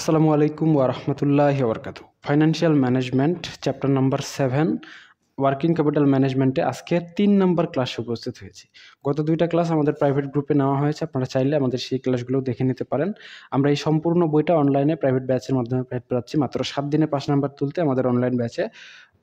আসসালামু আলাইকুম ওয়ারহমতুল্লাহ বরকাত financial management chapter number seven working capital ম্যানেজমেন্টে আজকে তিন নম্বর ক্লাসে উপস্থিত হয়েছি গত দুইটা ক্লাস আমাদের প্রাইভেট গ্রুপে নেওয়া হয়েছে আপনারা চাইলে আমাদের সেই ক্লাসগুলো দেখে নিতে পারেন আমরা এই সম্পূর্ণ বইটা অনলাইনে প্রাইভেট ব্যাচের মাধ্যমে পাচ্ছি মাত্র সাত দিনে পাঁচ নাম্বার তুলতে আমাদের অনলাইন ব্যাচে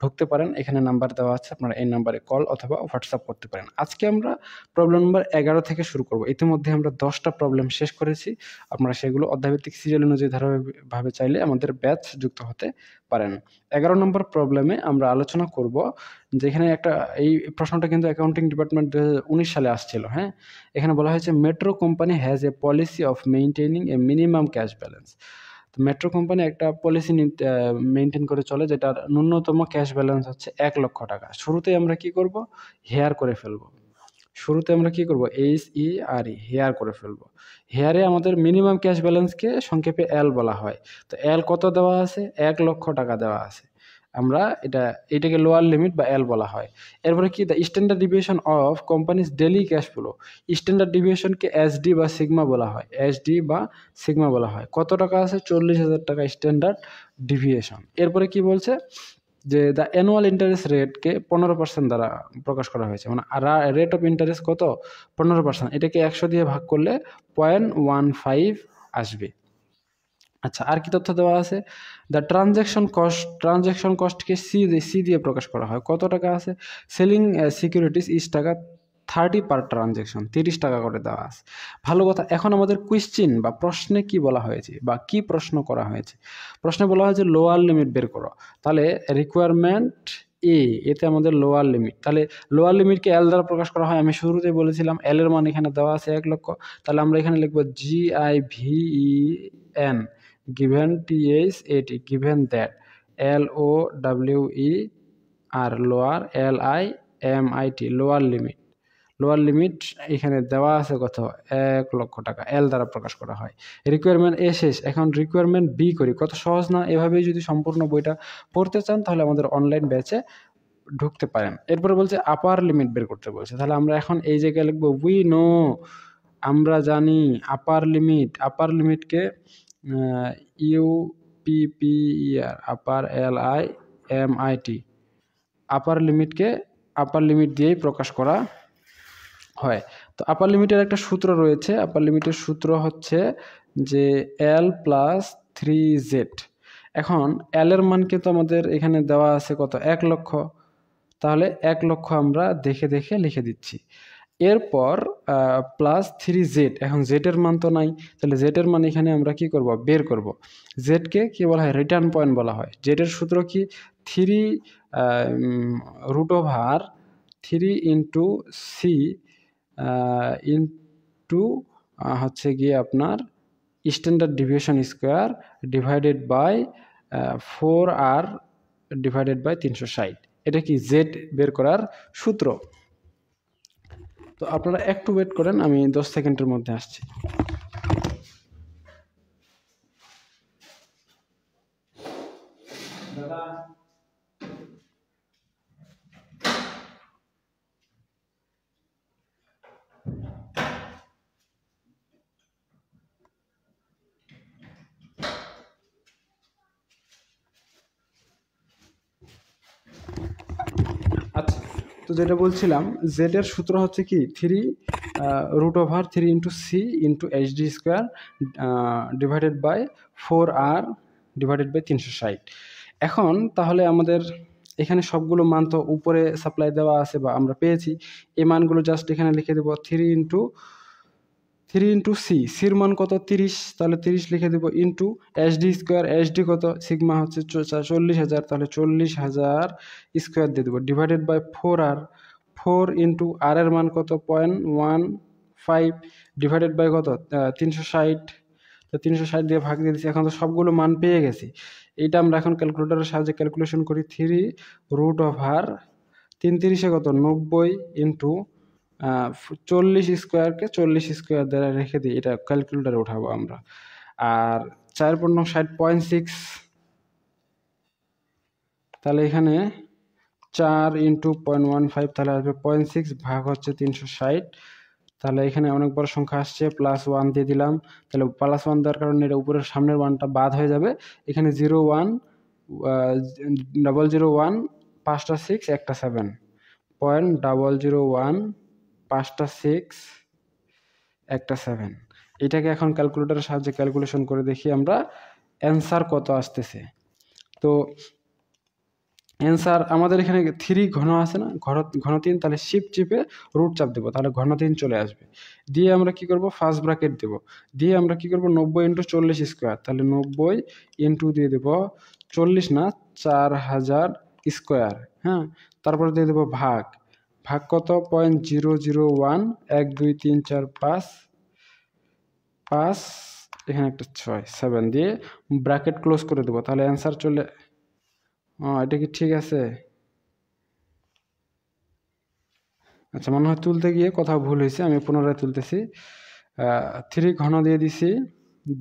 ঢুকতে পারেন এখানে নাম্বার দেওয়া আছে আপনারা এই নাম্বারে কল অথবা হোয়াটসঅ্যাপ করতে পারেন আজকে আমরা প্রবলেম নম্বর এগারো থেকে শুরু করব ইতিমধ্যে আমরা দশটা প্রবলেম শেষ করেছি আপনারা সেগুলো অধ্যায়ভিত্তিক সিরিয়াল অনুযায়ী ধারাবাহিকভাবে চাইলে আমাদের ব্যাচ যুক্ত হতে পারেন এগারো নম্বর প্রবলেমে আমরা আলোচনা করব যেখানে একটা এই প্রশ্নটা কিন্তু অ্যাকাউন্টিং ডিপার্টমেন্ট দু সালে আসছিল হ্যাঁ এখানে বলা হয়েছে metro company has a policy of maintaining a minimum cash balance তো মেট্রো কোম্পানি একটা পলিসি মেনটেন করে চলে যেটার ন্যূনতম ক্যাশ ব্যালেন্স হচ্ছে এক লক্ষ টাকা শুরুতে আমরা কি করব হেয়ার e, e, করে ফেলবো শুরুতে আমরা কি করব H E R E hair করে ফেলবো হেয়ারে আমাদের মিনিমাম ক্যাশ ব্যালেন্সকে সংক্ষেপে এল বলা হয় তো এল কত দেওয়া আছে এক লক্ষ টাকা দেওয়া আছে আমরা এটা এটাকে লোয়ার লিমিট বা এল বলা হয় এরপরে কি the standard deviation of company's daily cash flow standard ডিভিয়েশনকে এসডি বা সিগমা বলা হয় এসডি বা সিগমা বলা হয় কত টাকা আছে চল্লিশ হাজার টাকা স্ট্যান্ডার্ড ডিভিয়েশন এরপরে কি বলছে যে দ্য অ্যানুয়াল ইন্টারেস্ট রেটকে পনেরো পার্সেন্ট দ্বারা প্রকাশ করা হয়েছে মানে রেট অফ ইন্টারেস্ট কত পনেরো পার্সেন্ট এটাকে একশো দিয়ে ভাগ করলে পয়েন্ট ওয়ান ফাইভ আসবে আচ্ছা আর কি তথ্য দেওয়া আছে দ্য ট্রানজ্যাকশন কস্ট ট্রানজ্যাকশন কস্টকে সি সি দিয়ে প্রকাশ করা হয় কত টাকা আছে সেলিং সিকিউরিটিস ইস টাকা থার্টি পার ট্রানজ্যাকশন তিরিশ টাকা করে দেওয়া আছে ভালো কথা এখন আমাদের কুয়েশ্চিন বা প্রশ্নে কি বলা হয়েছে বা কি প্রশ্ন করা হয়েছে প্রশ্নে বলা হয়েছে লোয়ার লিমিট বের করো তাহলে রিকোয়ারমেন্ট এ এতে আমাদের লোয়ার লিমিট তাহলে লোয়ার লিমিটকে এল দ্বারা প্রকাশ করা হয় আমি শুরুতে বলেছিলাম এল এর মান এখানে দেওয়া আছে এক লক্ষ তাহলে আমরা এখানে লিখব G I V N e given TH এটি given that L O W E R lower L I M I T lower limit lower limit এখানে দেওয়া আছে কত এক লক্ষ টাকা এল দ্বারা প্রকাশ করা হয় রিকোয়ারমেন্ট এ শেষ এখন রিকোয়ারমেন্ট বি করি কত সহজ না এভাবেই যদি সম্পূর্ণ বইটা পড়তে চান তাহলে আমাদের অনলাইন ব্যাচে ঢুকতে পারেন এরপরে বলছে আপার লিমিট বের করতে বলছে তাহলে আমরা এখন এই জায়গায় লিখবো উই নো আমরা জানি আপার লিমিট আপার লিমিটকে U P P R upper L I M I T upper লিমিটকে আপার লিমিট দিয়েই প্রকাশ করা হয় তো আপার লিমিটের একটা সূত্র রয়েছে আপার লিমিটের সূত্র হচ্ছে যে এল প্লাস থ্রি জেড এখন এল এর মানকে তো আমাদের এখানে দেওয়া আছে কত এক লক্ষ তাহলে এক লক্ষ আমরা দেখে দেখে লিখে দিচ্ছি এরপর প্লাস থ্রি জেড এখন জেডের মান তো নাই তাহলে জেডের মান এখানে আমরা কি করব বের করব জেডকে কী বলা হয় রিটার্ন পয়েন্ট বলা হয় জেডের সূত্র কি three root over three into C into হচ্ছে গিয়ে আপনার standard deviation square divided by four আর ডিভাইডেড বাই তিনশো ষাট এটা কি জেড বের করার সূত্র তো আপনারা একটু ওয়েট করেন আমি দশ সেকেন্ডের মধ্যে আসছি তো যেটা বলছিলাম জেডের সূত্র হচ্ছে কি three root over three into C into HD square divided by four আর ডিভাইডেড বাই তিনশো ষাট এখন তাহলে আমাদের এখানে সবগুলো মান তো উপরে সাপ্লাই দেওয়া আছে বা আমরা পেয়েছি এই মানগুলো জাস্ট এখানে লিখে দেবো three into three into C সির মান কত তিরিশ তাহলে তিরিশ লিখে দেবো ইন্টু ডি স্কোয়ার ডি কত সিগমা হচ্ছে চল্লিশ হাজার তাহলে চল্লিশ হাজার স্কোয়ার দিয়ে দেবো divided by four R four into R এর মান কত point one five divided by কত তিনশো ষাট তো তিনশো ষাট দিয়ে ভাগ দিয়ে দিচ্ছি এখন তো সবগুলো মান পেয়ে গেছি এইটা আমরা এখন ক্যালকুলেটারের সাহায্যে ক্যালকুলেশন করি থ্রি রুট অফ আর তিন তিরিশে কত নব্বই ইন্টু চল্লিশ স্কোয়ারকে চল্লিশ স্কোয়ার দ্বারা রেখে দিই এটা ক্যালকুলেটারে উঠাবো আমরা আর চার পূর্ণ ষাট পয়েন্ট সিক্স তাহলে এখানে চার ইন্টু পয়েন্ট ওয়ান ফাইভ তাহলে আসবে পয়েন্ট সিক্স ভাগ হচ্ছে তিনশো ষাট তাহলে এখানে অনেক বড় সংখ্যা আসছে প্লাস ওয়ান দিয়ে দিলাম তাহলে প্লাস ওয়ান দেওয়ার কারণে এটা উপরের সামনের ওয়ানটা বাদ হয়ে যাবে এখানে zero one double zero one পাঁচটা সিক্স একটা seven point double zero one পাঁচটা সিক্স একটা সেভেন এটাকে এখন ক্যালকুলেটারের সাহায্যে ক্যালকুলেশন করে দেখি আমরা অ্যান্সার কত আসতেছে তো অ্যান্সার আমাদের এখানে থ্রি ঘন আছে না ঘন ঘন তিন তাহলে শিপ চিপে রুট চাপ দেবো তাহলে ঘন তিন চলে আসবে দিয়ে আমরা কি করব ফার্স্ট ব্র্যাকেট দেব দিয়ে আমরা কি করব নব্বই ইন্টু চল্লিশ স্কোয়ার তাহলে নব্বই ইন্টু দিয়ে দেব চল্লিশ না চার হাজার স্কোয়ার হ্যাঁ তারপরে দিয়ে দেবো ভাগ ভাগ কত পয়েন্ট জিরো জিরো ওয়ান এক দুই তিন চার পাঁচ পাঁচ এখানে একটা ছয় সেভেন দিয়ে ব্র্যাকেট ক্লোজ করে দেবো তাহলে অ্যান্সার চলে এটা কি ঠিক আছে আচ্ছা মনে হয় তুলতে গিয়ে কথা ভুল হয়েছে আমি পুনরায় তুলতেছি থ্রি ঘন দিয়ে দিছি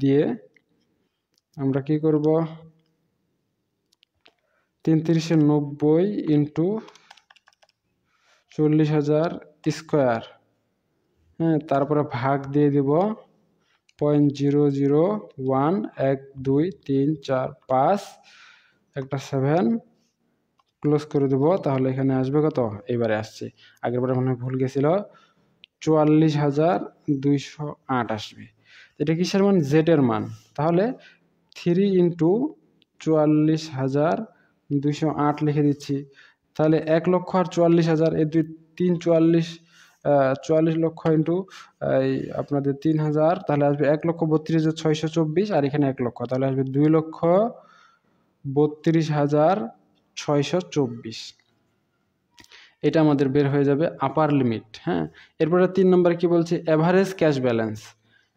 দিয়ে আমরা কি করব তিন তিরিশে নব্বই ইন্টু চল্লিশ হাজার স্কোয়ার হ্যাঁ তারপরে ভাগ দিয়ে দেব পয়েন্ট জিরো জিরো ওয়ান এক দুই তিন চার পাঁচ একটা সেভেন ক্লোজ করে দেব তাহলে এখানে আসবে কত এবারে আসছে আগেরবার মনে ভুল গেছিল চুয়াল্লিশ হাজার দুইশো আট আসবে এটা কিসের মান জেটের মান তাহলে থ্রি ইন্টু চুয়াল্লিশ হাজার দুইশো আট লিখে দিচ্ছি তাহলে এক লক্ষ আর চুয়াল্লিশ হাজার এই দুই তিন চুয়াল্লিশ চুয়াল্লিশ লক্ষ ইন্টু এই আপনাদের তিন হাজার তাহলে আসবে এক লক্ষ বত্রিশ হাজার ছয়শো চব্বিশ আর এখানে এক লক্ষ তাহলে আসবে দুই লক্ষ বত্রিশ হাজার ছয়শো চব্বিশ এটা আমাদের বের হয়ে যাবে আপার লিমিট হ্যাঁ এরপরে তিন নম্বরে কি বলছি average cash balance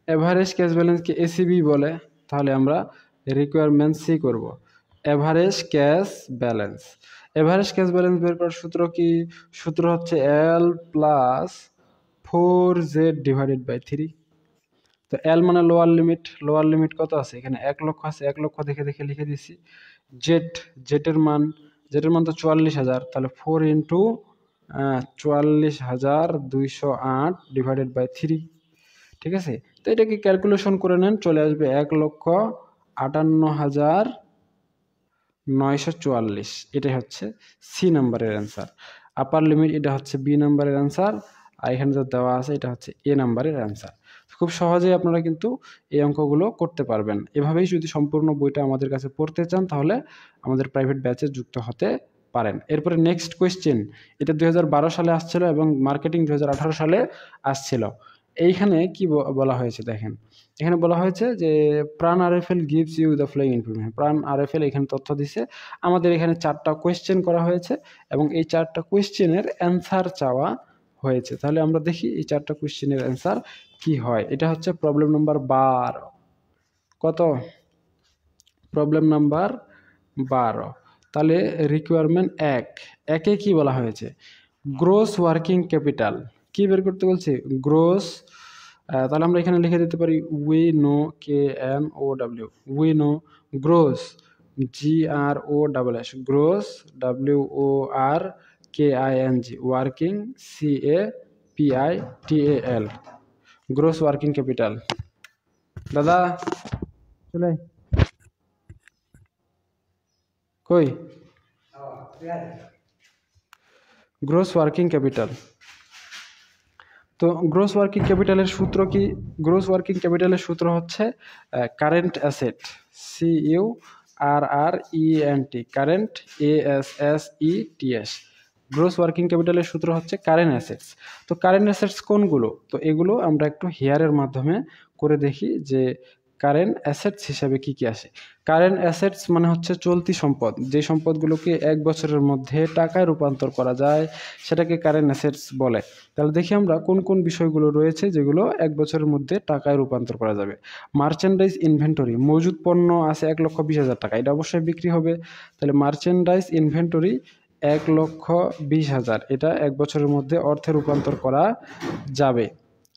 average cash ব্যালেন্সকে এসিবি বলে তাহলে আমরা রিকোয়ারমেন্ট সি করব average cash balance average cash balance বের করার সূত্র কি সূত্র হচ্ছে L plus four Z divided by three তো এল মানে লোয়ার লিমিট লোয়ার লিমিট কত আছে এখানে এক লক্ষ আছে এক লক্ষ দেখে দেখে লিখে দিছি জেট জেটের মান জেটের মান তো চুয়াল্লিশ হাজার তাহলে ফোর ইন্টু চুয়াল্লিশ হাজার দুইশো আট ডিভাইডেড বাই থ্রি ঠিক আছে তো এটাকে ক্যালকুলেশন করে নেন চলে আসবে এক লক্ষ আটান্ন হাজার নয়শো চুয়াল্লিশ এটাই হচ্ছে সি নাম্বারের অ্যান্সার আপার লিমিট এটা হচ্ছে বি নাম্বারের অ্যান্সার আর এখানে যা দেওয়া আছে এটা হচ্ছে এ নাম্বারের অ্যান্সার খুব সহজেই আপনারা কিন্তু এই অঙ্কগুলো করতে পারবেন এভাবেই যদি সম্পূর্ণ বইটা আমাদের কাছে পড়তে চান তাহলে আমাদের প্রাইভেট ব্যাচে যুক্ত হতে পারেন এরপরে নেক্সট কোয়েশ্চেন এটা দুই সালে আসছিল এবং মার্কেটিং দু সালে আসছিল এইখানে কি বলা হয়েছে দেখেন এখানে বলা হয়েছে যে Pran R F L gives you the following information Pran R F এল এখানে তথ্য দিছে আমাদের এখানে চারটা কোয়েশ্চেন করা হয়েছে এবং এই চারটা কোয়েশ্চেনের অ্যান্সার চাওয়া হয়েছে তাহলে আমরা দেখি এই চারটা কোয়েশ্চেনের অ্যান্সার কি হয় এটা হচ্ছে প্রবলেম নাম্বার বারো কত প্রবলেম নাম্বার বারো তাহলে রিকোয়ারমেন্ট এক একে কি বলা হয়েছে গ্রোস ওয়ার্কিং ক্যাপিটাল কে বের করতে বলছে গ্রোথ তাহলে আমরা এখানে লিখে দিতে পারি we know K M O W we know growth G R O double S growth W O R K I N G working C A P I T A L growth working capital দাদা চলে কই growth working capital তো gross working ক্যাপিটালের সূত্র কি gross working ক্যাপিটালের সূত্র হচ্ছে current asset C U R R E N T current A S S E T S gross working ক্যাপিটালের সূত্র হচ্ছে কারেন্ট অ্যাসেটস তো কারেন্ট অ্যাসেটস কোনগুলো তো এগুলো আমরা একটু হেয়ারের মাধ্যমে করে দেখি যে কারেন্ট অ্যাসেটস হিসাবে কি কি আসে কারেন্ট অ্যাসেটস মানে হচ্ছে চলতি সম্পদ যে সম্পদগুলোকে এক বছরের মধ্যে টাকায় রূপান্তর করা যায় সেটাকে কারেন্ট অ্যাসেটস বলে তাহলে দেখি আমরা কোন কোন বিষয়গুলো রয়েছে যেগুলো এক বছরের মধ্যে টাকায় রূপান্তর করা যাবে মার্চেন্ডাইজ ইনভেন্টরি মজুদ পণ্য আছে এক লক্ষ বিশ হাজার টাকা এটা অবশ্যই বিক্রি হবে তাহলে মার্চেন্ডাইজ ইনভেন্টরি এক লক্ষ বিশ হাজার এটা এক বছরের মধ্যে অর্থে রূপান্তর করা যাবে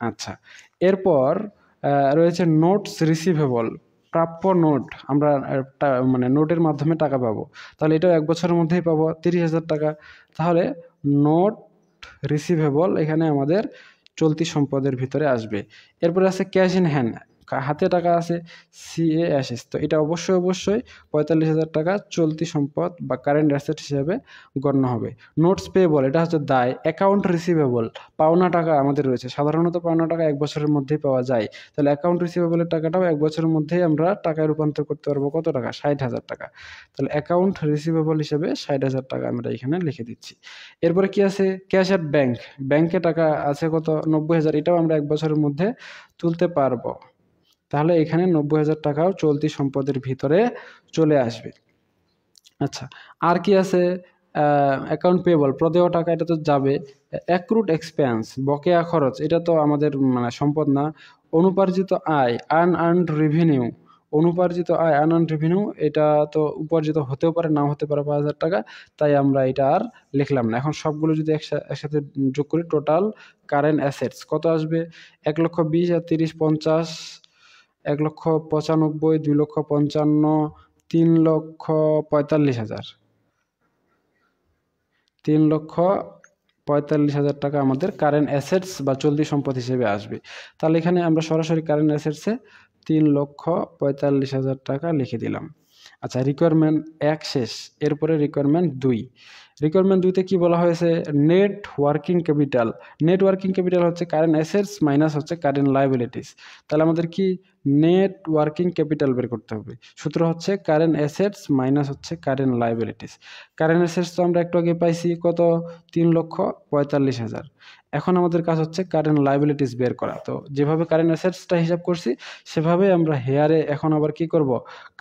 আচ্ছা এরপর রয়েছে নোটস রিসিভেবল প্রাপ্য নোট আমরা মানে নোটের মাধ্যমে টাকা পাবো তাহলে এটাও এক বছরের মধ্যেই পাবো তিরিশ হাজার টাকা তাহলে নোট রিসিভেবল এখানে আমাদের চলতি সম্পদের ভিতরে আসবে এরপরে আছে ক্যাশ ইন হ্যান্ড হাতে টাকা আছে অ্যাসেস তো এটা অবশ্যই অবশ্যই পঁয়তাল্লিশ হাজার টাকা চলতি সম্পদ বা কারেন্ট অ্যাসেট হিসেবে গণ্য হবে নোটস পেয়েবল এটা হচ্ছে দায় অ্যাকাউন্ট রিসিভেবল পাওনা টাকা আমাদের রয়েছে সাধারণত পাওনা টাকা এক বছরের মধ্যেই পাওয়া যায় তাহলে অ্যাকাউন্ট রিসিভেবলের টাকাটাও এক বছরের মধ্যেই আমরা টাকায় রূপান্তর করতে পারবো কত টাকা ষাট হাজার টাকা তাহলে অ্যাকাউন্ট রিসিভেবল হিসেবে ষাট হাজার টাকা আমরা এখানে লিখে দিচ্ছি এরপরে কি আছে ক্যাশ অ্যাট ব্যাংক ব্যাংকে টাকা আছে কত নব্বই হাজার এটাও আমরা এক বছরের মধ্যে তুলতে পারবো তাহলে এখানে নব্বই হাজার টাকাও চলতি সম্পদের ভিতরে চলে আসবে আচ্ছা আর কি আছে অ্যাকাউন্ট পেয়েবল প্রদেয় টাকা এটা তো যাবে অ্যাক্রুট এক্সপেন্স বকেয়া খরচ এটা তো আমাদের মানে সম্পদ না অনুপার্জিত আয় আন আর্নড রেভিনিউ অনুপার্জিত আয় আন আর্ন রেভিনিউ এটা তো উপার্জিত হতেও পারে নাও হতে পারে পাঁচ হাজার টাকা তাই আমরা এটা আর লিখলাম না এখন সবগুলো যদি একসাথে যোগ করি টোটাল কারেন্ট অ্যাসেটস কত আসবে এক লক্ষ বিশ আর তিরিশ পঞ্চাশ এক লক্ষ পঁচানব্বই দুই লক্ষ পঞ্চান্ন তিন লক্ষ পঁয়তাল্লিশ হাজার তিন লক্ষ পঁয়তাল্লিশ হাজার টাকা আমাদের কারেন্ট অ্যাসেটস বা চলতি সম্পদ হিসেবে আসবে তাহলে এখানে আমরা সরাসরি কারেন্ট অ্যাসেটসে তিন লক্ষ পঁয়তাল্লিশ হাজার টাকা লিখে দিলাম আচ্ছা রিকোয়ারমেন্ট এক শেষ এরপরে রিকোয়ারমেন্ট দুই রিকোয়ারমেন্ট দুইতে কি বলা হয়েছে net working capital net working capital হচ্ছে কারেন্ট অ্যাসেটস মাইনাস হচ্ছে কারেন্ট লাইবিলিটিস তাহলে আমাদের কি নেট ওয়ার্কিং ক্যাপিটাল বের করতে হবে সূত্র হচ্ছে কারেন্ট অ্যাসেটস মাইনাস হচ্ছে কারেন্ট লাইবিলিটিস কারেন্ট অ্যাসেটস তো আমরা একটু আগে পাইছি কত তিন লক্ষ পঁয়তাল্লিশ হাজার এখন আমাদের কাজ হচ্ছে কারেন্ট লাইবিলিটিস বের করা তো যেভাবে কারেন্ট অ্যাসেটসটা হিসাব করছি সেভাবে আমরা হেয়ারে এখন আবার কি করব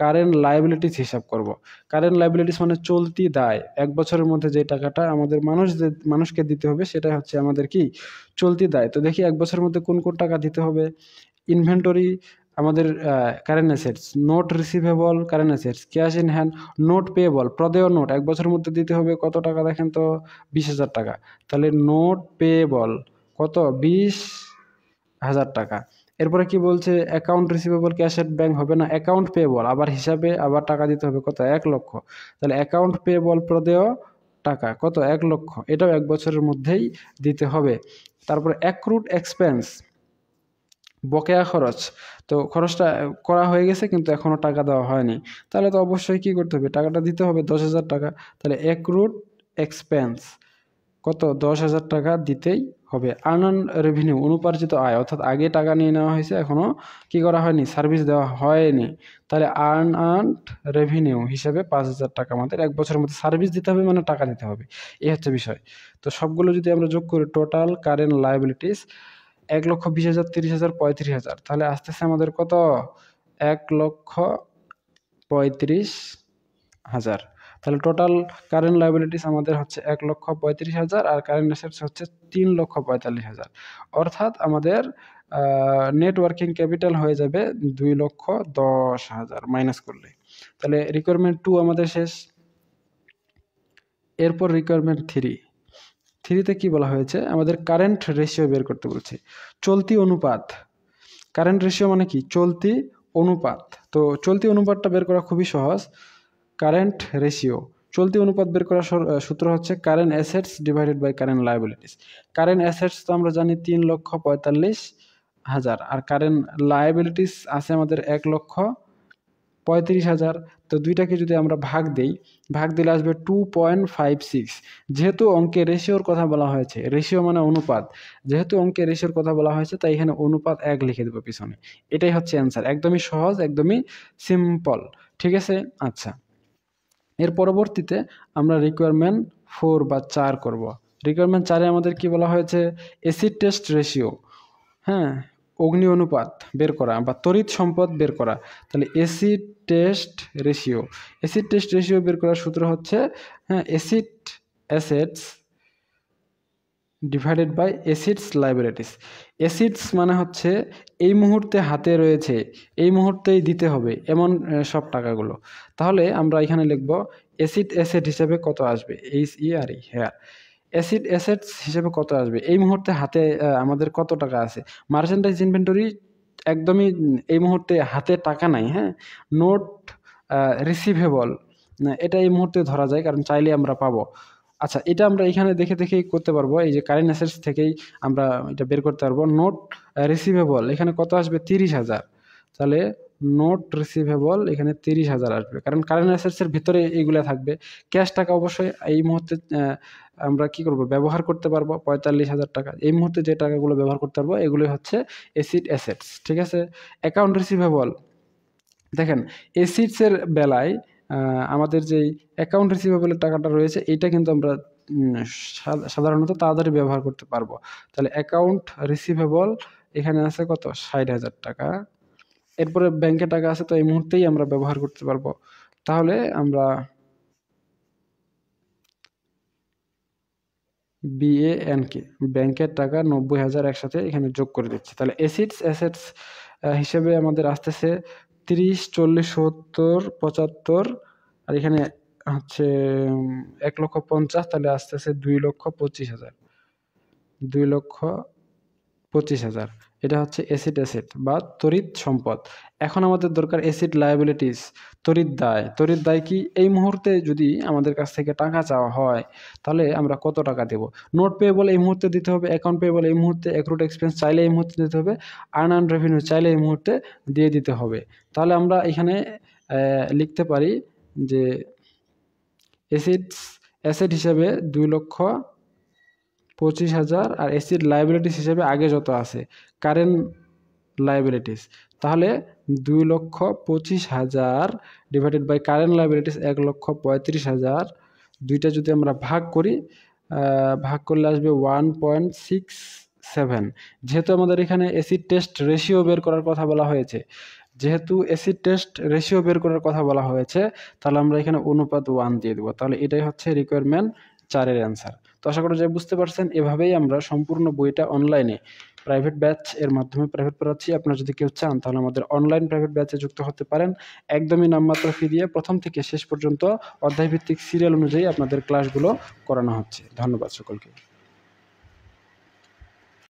কারেন্ট লাইবিলিটিস হিসাব করব কারেন্ট লাইবিলিটিস মানে চলতি দায় এক বছরের মধ্যে যে টাকাটা আমাদের মানুষ মানুষকে দিতে হবে সেটাই হচ্ছে আমাদের কি চলতি দায় তো দেখি এক বছরের মধ্যে কোন কোন টাকা দিতে হবে ইনভেন্টরি আমাদের current assets note receivable current assets cash in hand note payable প্রদেয় নোট এক বছরের মধ্যে দিতে হবে কত টাকা দেখেন তো বিশ হাজার টাকা তাহলে নোট পেয়েবল কত বিশ হাজার টাকা এরপরে কি বলছে account receivable cash at bank হবে না অ্যাকাউন্ট পেয়েবল আবার হিসাবে আবার টাকা দিতে হবে কত এক লক্ষ তাহলে অ্যাকাউন্ট পেয়েবল প্রদেয় টাকা কত এক লক্ষ এটাও এক বছরের মধ্যেই দিতে হবে তারপরে অ্যাক্রুড এক্সপেন্স বকেয়া খরচ তো খরচটা করা হয়ে গেছে কিন্তু এখনও টাকা দেওয়া হয়নি তাহলে তো অবশ্যই কী করতে হবে টাকাটা দিতে হবে দশ হাজার টাকা তাহলে এক রুট এক্সপেন্স কত দশ হাজার টাকা দিতেই হবে আর্ন রেভিনিউ অনুপার্জিত আয় অর্থাৎ আগে টাকা নিয়ে নেওয়া হয়েছে এখনও কি করা হয়নি সার্ভিস দেওয়া হয়নি তাহলে আর্ন আর্ন রেভিনিউ হিসেবে পাঁচ হাজার টাকা আমাদের এক বছরের মধ্যে সার্ভিস দিতে হবে মানে টাকা দিতে হবে এই হচ্ছে বিষয় তো সবগুলো যদি আমরা যোগ করি টোটাল কারেন্ট লাইবিলিটিস এক লক্ষ বিশ হাজার তিরিশ হাজার পঁয়ত্রিশ হাজার তাহলে আসতেছে আমাদের কত এক লক্ষ পঁয়ত্রিশ হাজার তাহলে টোটাল কারেন্ট লাইবিলিটিস আমাদের হচ্ছে এক লক্ষ পঁয়ত্রিশ হাজার আর কারেন্ট অ্যাসেটস হচ্ছে তিন লক্ষ পঁয়তাল্লিশ হাজার অর্থাৎ আমাদের নেটওয়ার্কিং ক্যাপিটাল হয়ে যাবে দুই লক্ষ দশ হাজার মাইনাস করলে তাহলে রিকোয়ারমেন্ট টু আমাদের শেষ এরপর রিকোয়ারমেন্ট থ্রি থ্রিতে কি বলা হয়েছে আমাদের কারেন্ট রেশিও বের করতে বলছে চলতি অনুপাত কারেন্ট রেশিও মানে কি চলতি অনুপাত তো চলতি অনুপাতটা বের করা খুবই সহজ কারেন্ট রেশিও চলতি অনুপাত বের করার সূত্র হচ্ছে current assets divided by current liabilities current assets তো আমরা জানি তিন লক্ষ পঁয়তাল্লিশ হাজার আর কারেন্ট লাইবিলিটিস আছে আমাদের এক লক্ষ পঁয়ত্রিশ হাজার তো দুইটাকে যদি আমরা ভাগ দেই ভাগ দিলে আসবে টু পয়েন্ট ফাইভ সিক্স যেহেতু অঙ্কে রেশিওর কথা বলা হয়েছে রেশিও মানে অনুপাত যেহেতু অঙ্কে রেশিওর কথা বলা হয়েছে তাই এখানে অনুপাত এক লিখে দেবো পিছনে এটাই হচ্ছে অ্যান্সার একদমই সহজ একদমই সিম্পল ঠিক আছে আচ্ছা এর পরবর্তীতে আমরা রিকোয়ারমেন্ট ফোর বা চার করব রিকোয়ারমেন্ট চারে আমাদের কি বলা হয়েছে অ্যাসিড টেস্ট রেশিও হ্যাঁ অগ্নি অনুপাত বের করা বা তড়িৎ সম্পদ বের করা তাহলে acid test ratio acid test ratio বের করার সূত্র হচ্ছে হ্যাঁ acid assets divided by acids liabilities acids মানে হচ্ছে এই মুহূর্তে হাতে রয়েছে এই মুহূর্তেই দিতে হবে এমন সব টাকাগুলো তাহলে আমরা এখানে লিখব অ্যাসিড অ্যাসেট হিসাবে কত আসবে H E R E here acid assets হিসেবে কত আসবে এই মুহূর্তে হাতে আমাদের কত টাকা আছে মার্চেন্ডাইজ ইনভেন্টরি একদমই এই মুহূর্তে হাতে টাকা নাই হ্যাঁ নোট রিসিভেবল এটা এই মুহূর্তে ধরা যায় কারণ চাইলে আমরা পাবো আচ্ছা এটা আমরা এখানে দেখে দেখেই করতে পারবো এই যে কারেন্ট অ্যাসেটস থেকেই আমরা এটা বের করতে পারবো নোট রিসিভেবল এখানে কত আসবে তিরিশ হাজার তাহলে নোট রিসিভেবল এখানে তিরিশ হাজার আসবে কারণ কারেন্ট অ্যাসেটসের ভিতরে এইগুলো থাকবে ক্যাশ টাকা অবশ্যই এই মুহূর্তে আমরা কি করব ব্যবহার করতে পারবো পঁয়তাল্লিশ হাজার টাকা এই মুহূর্তে যে টাকাগুলো ব্যবহার করতে পারবো এগুলোই হচ্ছে এসিড অ্যাসেটস ঠিক আছে অ্যাকাউন্ট রিসিভেবল দেখেন এসিডসের বেলায় আমাদের যেই অ্যাকাউন্ট রিসিভেবলের টাকাটা রয়েছে এইটা কিন্তু আমরা সাধারণত তাড়াতাড়ি ব্যবহার করতে পারবো তাহলে অ্যাকাউন্ট রিসিভেবল এখানে আছে কত ষাট হাজার টাকা এরপরে ব্যাংকে টাকা আছে তো এই মুহূর্তেই আমরা ব্যবহার করতে পারবো তাহলে আমরা বিএএনকে ব্যাংকের টাকা নব্বই হাজার একসাথে এখানে যোগ করে দিচ্ছি তাহলে এসিডস অ্যাসেটস হিসেবে আমাদের আসতেছে তিরিশ চল্লিশ সত্তর পঁচাত্তর আর এখানে হচ্ছে এক লক্ষ পঞ্চাশ তাহলে আসতেছে দুই লক্ষ পঁচিশ হাজার দুই লক্ষ পঁচিশ হাজার এটা হচ্ছে অ্যাসিড অ্যাসিড বা তড়িৎ সম্পদ এখন আমাদের দরকার এসিড লায়াবিলিটিস তড়িৎ দায় তড়িৎ দায় কি এই মুহূর্তে যদি আমাদের কাছ থেকে টাকা চাওয়া হয় তাহলে আমরা কত টাকা দেব নোট পেয়েবল এই মুহূর্তে দিতে হবে অ্যাকাউন্ট পেয়েবল এই মুহূর্তে অ্যাক্রুট এক্সপেন্স চাইলে এই মুহূর্তে দিতে হবে আর্ন আর্ন রেভিনিউ চাইলে এই মুহূর্তে দিয়ে দিতে হবে তাহলে আমরা এখানে লিখতে পারি যে অ্যাসিডস অ্যাসেট হিসাবে দুই লক্ষ পঁচিশ হাজার আর এসির লাইবিলিটিস হিসেবে আগে যত আছে কারেন্ট লাইবিলিটিস তাহলে দুই লক্ষ পঁচিশ হাজার ডিভাইডেড বাই কারেন্ট লাইবিলিটিস এক লক্ষ পঁয়ত্রিশ হাজার দুইটা যদি আমরা ভাগ করি ভাগ করলে আসবে ওয়ান পয়েন্ট সিক্স সেভেন যেহেতু আমাদের এখানে এসির টেস্ট রেশিও বের করার কথা বলা হয়েছে যেহেতু এসির টেস্ট রেশিও বের করার কথা বলা হয়েছে তাহলে আমরা এখানে অনুপাত ওয়ান দিয়ে দেবো তাহলে এটাই হচ্ছে রিকোয়ারমেন্ট চারের অ্যান্সার তো আশা করি যে বুঝতে পারছেন এভাবেই আমরা সম্পূর্ণ বইটা অনলাইনে প্রাইভেট ব্যাচ এর মাধ্যমে প্রাইভেট পড়াচ্ছি আপনারা যদি কেউ চান তাহলে আমাদের অনলাইন প্রাইভেট ব্যাচে যুক্ত হতে পারেন একদমই নামমাত্র ফি দিয়ে প্রথম থেকে শেষ পর্যন্ত অধ্যায়ভিত্তিক সিরিয়াল অনুযায়ী আপনাদের ক্লাসগুলো করানো হচ্ছে ধন্যবাদ সকলকে